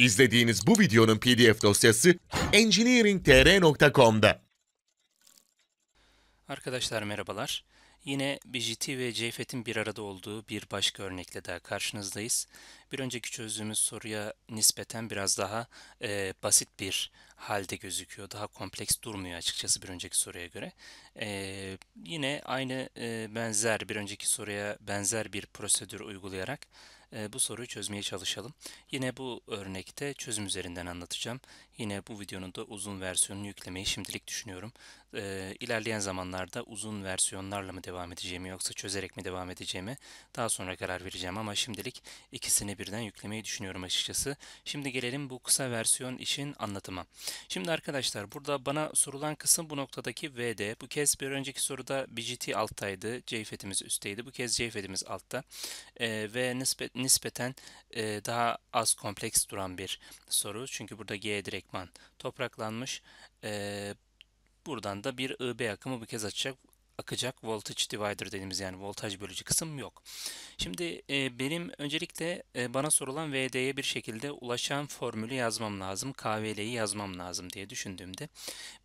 İzlediğiniz bu videonun pdf dosyası engineeringtr.com'da. Arkadaşlar merhabalar. Yine BGT ve JFET'in bir arada olduğu bir başka örnekle daha karşınızdayız. Bir önceki çözdüğümüz soruya nispeten biraz daha e, basit bir halde gözüküyor. Daha kompleks durmuyor açıkçası bir önceki soruya göre. Ee, yine aynı e, benzer bir önceki soruya benzer bir prosedür uygulayarak e, bu soruyu çözmeye çalışalım. Yine bu örnekte çözüm üzerinden anlatacağım. Yine bu videonun da uzun versiyonunu yüklemeyi şimdilik düşünüyorum. E, ilerleyen zamanlarda uzun versiyonlarla mı devam edeceğimi yoksa çözerek mi devam edeceğimi daha sonra karar vereceğim ama şimdilik ikisini birden yüklemeyi düşünüyorum açıkçası. Şimdi gelelim bu kısa versiyon için anlatıma. Şimdi arkadaşlar burada bana sorulan kısım bu noktadaki VD. Bu kez bir önceki soruda BGT alttaydı. CFET'imiz üstteydi. Bu kez CFET'imiz altta. E, ee, ve nispet, nispeten e, daha az kompleks duran bir soru. Çünkü burada G direktman topraklanmış. E, buradan da bir IB akımı bu kez açacak akacak voltage divider dediğimiz yani voltaj bölücü kısım yok. Şimdi e, benim öncelikle e, bana sorulan VD'ye bir şekilde ulaşan formülü yazmam lazım. KVL'yi yazmam lazım diye düşündüğümde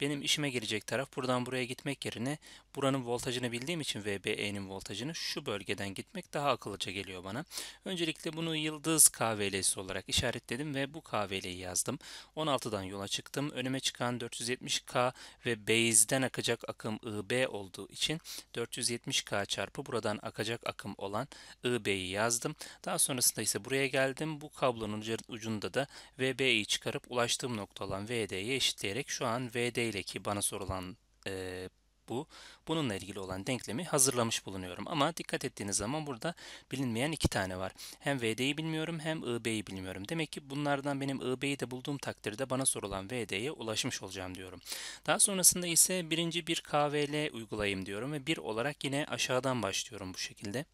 benim işime gelecek taraf buradan buraya gitmek yerine buranın voltajını bildiğim için VBE'nin voltajını şu bölgeden gitmek daha akıllıca geliyor bana. Öncelikle bunu yıldız KVL'si olarak işaretledim ve bu KVL'yi yazdım. 16'dan yola çıktım. Önüme çıkan 470K ve base'den akacak akım IB olduğu için için 470K çarpı buradan akacak akım olan IB'yi yazdım. Daha sonrasında ise buraya geldim. Bu kablonun ucunda da VB'yi çıkarıp ulaştığım nokta olan VD'yi eşitleyerek şu an VD ile ki bana sorulan e, bu. Bununla ilgili olan denklemi hazırlamış bulunuyorum. Ama dikkat ettiğiniz zaman burada bilinmeyen iki tane var. Hem VD'yi bilmiyorum hem IB'yi bilmiyorum. Demek ki bunlardan benim IB'yi de bulduğum takdirde bana sorulan VD'ye ulaşmış olacağım diyorum. Daha sonrasında ise birinci bir KVL uygulayayım diyorum ve bir olarak yine aşağıdan başlıyorum bu şekilde.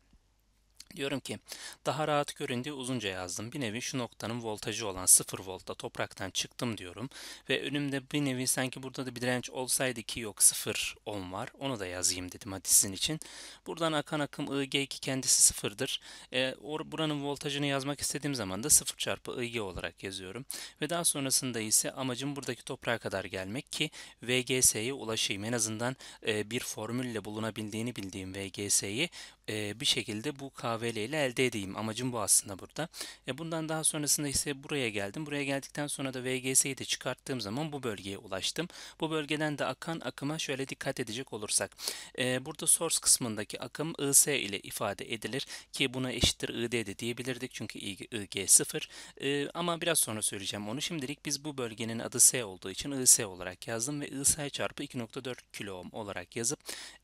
Diyorum ki daha rahat göründüğü uzunca yazdım. Bir nevi şu noktanın voltajı olan 0 voltta topraktan çıktım diyorum. Ve önümde bir nevi sanki burada da bir direnç olsaydı ki yok 0 ohm var. Onu da yazayım dedim hadi için. Buradan akan akım IG2 kendisi sıfırdır. E, buranın voltajını yazmak istediğim zaman da 0 çarpı IG olarak yazıyorum. Ve daha sonrasında ise amacım buradaki toprağa kadar gelmek ki VGS'ye ulaşayım. En azından e, bir formülle bulunabildiğini bildiğim VGS'yi bir şekilde bu KVL ile elde edeyim. Amacım bu aslında burada. E, bundan daha sonrasında ise buraya geldim. Buraya geldikten sonra da VGS'yi de çıkarttığım zaman bu bölgeye ulaştım. Bu bölgeden de akan akıma şöyle dikkat edecek olursak. burada source kısmındaki akım IS ile ifade edilir ki buna eşittir ID de diyebilirdik çünkü IG 0 ama biraz sonra söyleyeceğim onu. Şimdilik biz bu bölgenin adı S olduğu için IS olarak yazdım ve IS çarpı 2.4 kiloohm olarak yazıp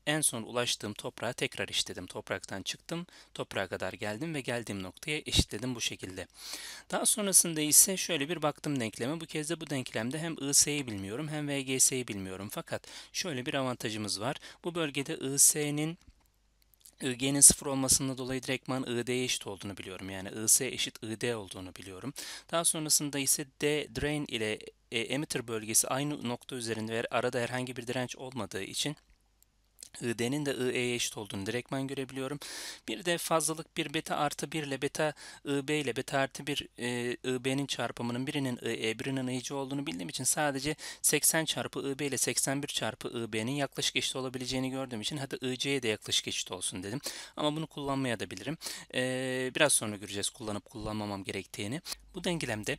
en son ulaştığım toprağa tekrar işledim. Toprak topraktan çıktım, toprağa kadar geldim ve geldiğim noktaya eşitledim bu şekilde. Daha sonrasında ise şöyle bir baktım denkleme. Bu kez de bu denklemde hem IS'yi bilmiyorum hem VGS'yi bilmiyorum. Fakat şöyle bir avantajımız var. Bu bölgede IS'nin IG'nin sıfır olmasından dolayı direktman ID'ye eşit olduğunu biliyorum. Yani IS eşit ID olduğunu biliyorum. Daha sonrasında ise D drain ile e, emitter bölgesi aynı nokta üzerinde ve arada herhangi bir direnç olmadığı için ID'nin de IE'ye eşit olduğunu direktmen görebiliyorum. Bir de fazlalık bir beta artı 1 ile beta IB ile beta artı 1 e, IB'nin çarpımının birinin IE birinin IC olduğunu bildiğim için sadece 80 çarpı IB ile 81 çarpı IB'nin yaklaşık eşit olabileceğini gördüğüm için hadi IC'ye de yaklaşık eşit olsun dedim. Ama bunu kullanmaya da bilirim. E, biraz sonra göreceğiz kullanıp kullanmamam gerektiğini. Bu dengelemde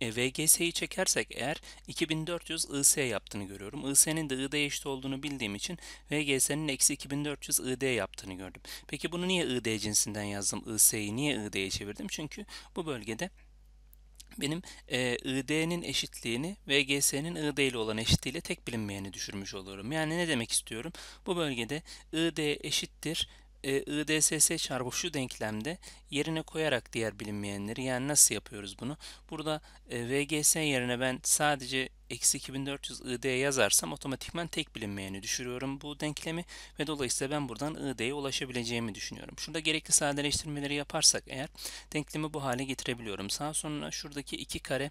e, VGS'yi çekersek eğer 2400 IS yaptığını görüyorum. IS'nin de ID'ye eşit olduğunu bildiğim için VGS'nin eksi 2400 ID yaptığını gördüm. Peki bunu niye ID cinsinden yazdım? IS'yi niye ID'ye çevirdim? Çünkü bu bölgede benim e, ID'nin eşitliğini VGS'nin ID ile olan eşitliğiyle tek bilinmeyeni düşürmüş oluyorum. Yani ne demek istiyorum? Bu bölgede ID eşittir e, IDSS çarpı şu denklemde yerine koyarak diğer bilinmeyenleri yani nasıl yapıyoruz bunu? Burada e, VGS yerine ben sadece eksi 2400 ID yazarsam otomatikman tek bilinmeyeni düşürüyorum bu denklemi ve dolayısıyla ben buradan ID'ye ulaşabileceğimi düşünüyorum. Şurada gerekli sadeleştirmeleri yaparsak eğer denklemi bu hale getirebiliyorum. Sağ sonra şuradaki iki kare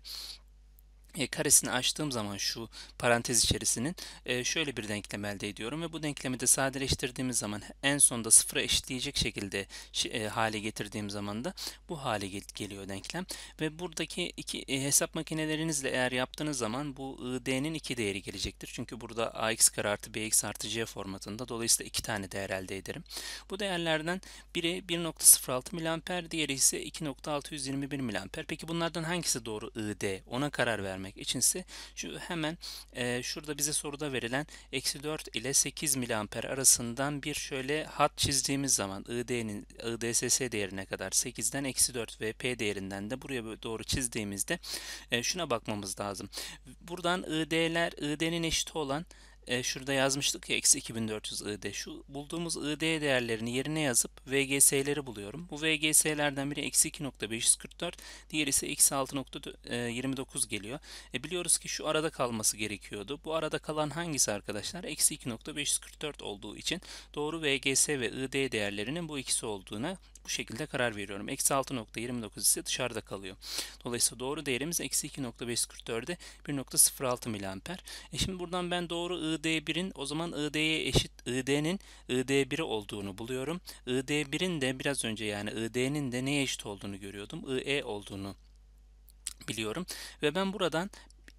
e, karesini açtığım zaman şu parantez içerisinin e, şöyle bir denklem elde ediyorum ve bu denklemi de sadeleştirdiğimiz zaman en sonda sıfıra eşitleyecek şekilde e, hale getirdiğim zaman da bu hale geliyor denklem ve buradaki iki hesap makinelerinizle eğer yaptığınız zaman bu ID'nin ıı, iki değeri gelecektir. Çünkü burada AX kare artı BX artı C formatında dolayısıyla iki tane değer elde ederim. Bu değerlerden biri 1.06 mAh diğeri ise 2.621 mAh. Peki bunlardan hangisi doğru ID? Iı, Ona karar vermek vermek içinse şu hemen e, şurada bize soruda verilen eksi 4 ile 8 miliamper arasından bir şöyle hat çizdiğimiz zaman ID'nin IDSS değerine kadar 8'den eksi 4 ve P değerinden de buraya doğru çizdiğimizde e, şuna bakmamız lazım. Buradan ID'ler ID'nin eşit olan e, şurada yazmıştık ya eksi 2400 ID. Şu bulduğumuz ID değerlerini yerine yazıp VGS'leri buluyorum. Bu VGS'lerden biri eksi 2.544, diğeri ise eksi 6.29 e, geliyor. E, biliyoruz ki şu arada kalması gerekiyordu. Bu arada kalan hangisi arkadaşlar? Eksi 2.544 olduğu için doğru VGS ve ID değerlerinin bu ikisi olduğuna bu şekilde karar veriyorum. Eksi 6.29 ise dışarıda kalıyor. Dolayısıyla doğru değerimiz eksi 2.544'e 1.06 miliamper. E şimdi buradan ben doğru ID1'in o zaman ID'ye eşit ID'nin ID1'i olduğunu buluyorum. ID1'in de biraz önce yani ID'nin de neye eşit olduğunu görüyordum. IE olduğunu biliyorum. Ve ben buradan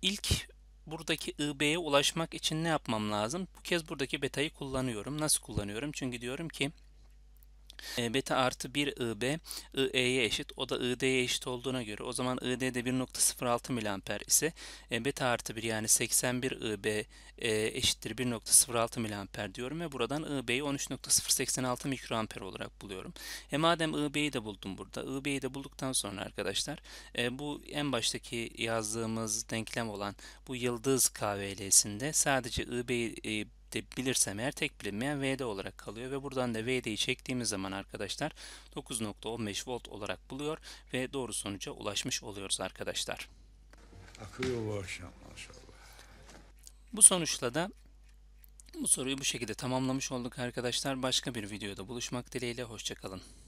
ilk buradaki IB'ye ulaşmak için ne yapmam lazım? Bu kez buradaki betayı kullanıyorum. Nasıl kullanıyorum? Çünkü diyorum ki e, beta artı 1 IB IE'ye eşit. O da ID'ye eşit olduğuna göre o zaman ID'de 1.06 mA ise e, beta artı 1 yani 81 IB e, eşittir 1.06 mA diyorum ve buradan IB'yi 13.086 mikroamper olarak buluyorum. E madem IB'yi de buldum burada. IB'yi de bulduktan sonra arkadaşlar bu en baştaki yazdığımız denklem olan bu yıldız KVL'sinde sadece IB'yi V'de bilirsem eğer tek bilinmeyen VD olarak kalıyor ve buradan da V'deyi çektiğimiz zaman arkadaşlar 9.15 volt olarak buluyor ve doğru sonuca ulaşmış oluyoruz arkadaşlar. Akıyor bu akşam maşallah. Bu sonuçla da bu soruyu bu şekilde tamamlamış olduk arkadaşlar. Başka bir videoda buluşmak dileğiyle hoşçakalın.